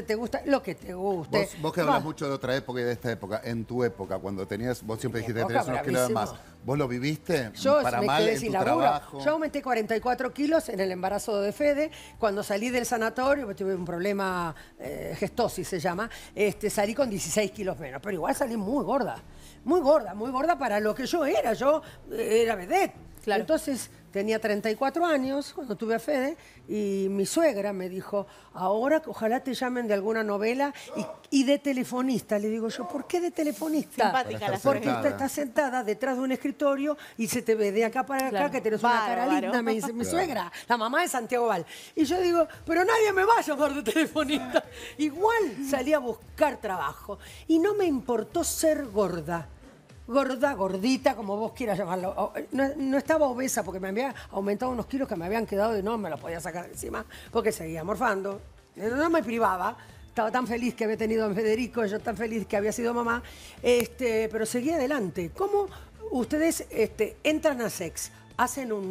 te gusta, lo que te guste. Vos, que hablas mucho de otra época y de esta época, en tu época, cuando tenías, vos siempre dijiste que tenías unos kilos de más. ¿Vos lo viviste Yo para me mal quedé sin tu laburo. Yo aumenté 44 kilos en el embarazo de Fede. Cuando salí del sanatorio, pues, tuve un problema, eh, gestosis se llama, este, salí con 16 kilos menos, pero igual salí muy gorda. Muy gorda, muy gorda para lo que yo era. Yo eh, era vedette. Entonces, Tenía 34 años cuando tuve a Fede y mi suegra me dijo, ahora ojalá te llamen de alguna novela y, de telefonista. Le digo yo, ¿por qué de telefonista? Porque usted está sentada detrás de un escritorio y se te ve de acá para acá que tenés una cara linda, me dice mi suegra, la mamá de Santiago Val. Y yo digo, pero nadie me va a llamar de telefonista. Igual salí a buscar trabajo y no me importó ser gorda gorda, gordita, como vos quieras llamarlo. Eh, no, no, estaba obesa porque me había aumentado unos kilos que me habían quedado y no me los podía sacar encima porque seguía morfando. Eh, no me privaba. Estaba tan feliz que había tenido a Federico, yo tan feliz que había sido mamá. Este, pero seguía adelante. ¿Cómo ustedes este, entran a sex? Hacen un